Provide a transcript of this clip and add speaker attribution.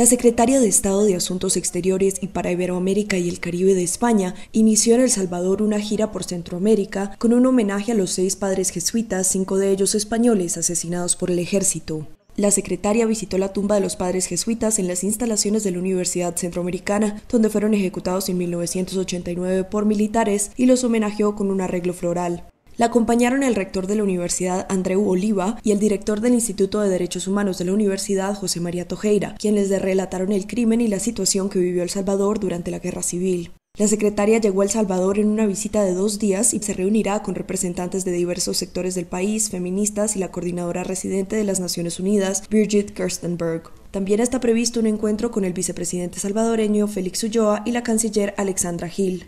Speaker 1: La secretaria de Estado de Asuntos Exteriores y para Iberoamérica y el Caribe de España inició en El Salvador una gira por Centroamérica con un homenaje a los seis padres jesuitas, cinco de ellos españoles, asesinados por el ejército. La secretaria visitó la tumba de los padres jesuitas en las instalaciones de la Universidad Centroamericana, donde fueron ejecutados en 1989 por militares, y los homenajeó con un arreglo floral. La acompañaron el rector de la Universidad Andreu Oliva y el director del Instituto de Derechos Humanos de la Universidad José María Tojeira, quienes le relataron el crimen y la situación que vivió El Salvador durante la Guerra Civil. La secretaria llegó a El Salvador en una visita de dos días y se reunirá con representantes de diversos sectores del país, feministas y la coordinadora residente de las Naciones Unidas, Birgit Kirstenberg. También está previsto un encuentro con el vicepresidente salvadoreño Félix Ulloa y la canciller Alexandra Gil.